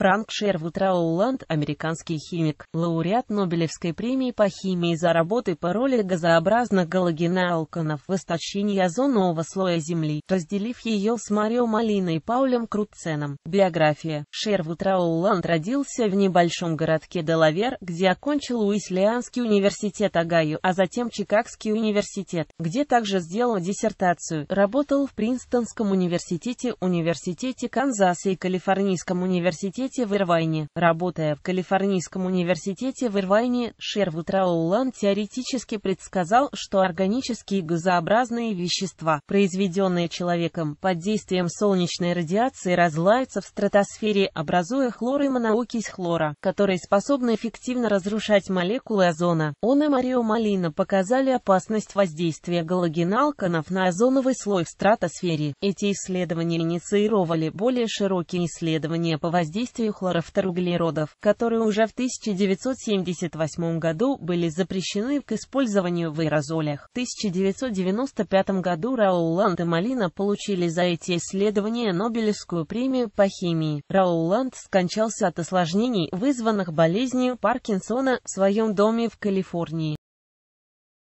Франк Шервуд Рауланд, американский химик, лауреат Нобелевской премии по химии за работы по роли газообразных галогеноалканов в истощении озонового слоя Земли, разделив ее с Марио Малиной и Паулем Крутценом. Биография. Шервуд Рауланд родился в небольшом городке Делавер, где окончил Уислианский университет Агаю, а затем Чикагский университет, где также сделал диссертацию. Работал в Принстонском университете, университете Канзаса и Калифорнийском университете университете в Ирвайне. Работая в Калифорнийском университете в Ирвайне, Шервуд Раулан теоретически предсказал, что органические газообразные вещества, произведенные человеком под действием солнечной радиации, разлаются в стратосфере, образуя хлор и моноокись хлора, которые способны эффективно разрушать молекулы озона. Он и Марио Малина показали опасность воздействия галогеналканов на озоновый слой в стратосфере. Эти исследования инициировали более широкие исследования по воздействию действию хлорофторуглеродов, которые уже в 1978 году были запрещены к использованию в аэрозолях. В 1995 году Рауланд и Малина получили за эти исследования Нобелевскую премию по химии. Рауланд скончался от осложнений, вызванных болезнью Паркинсона, в своем доме в Калифорнии.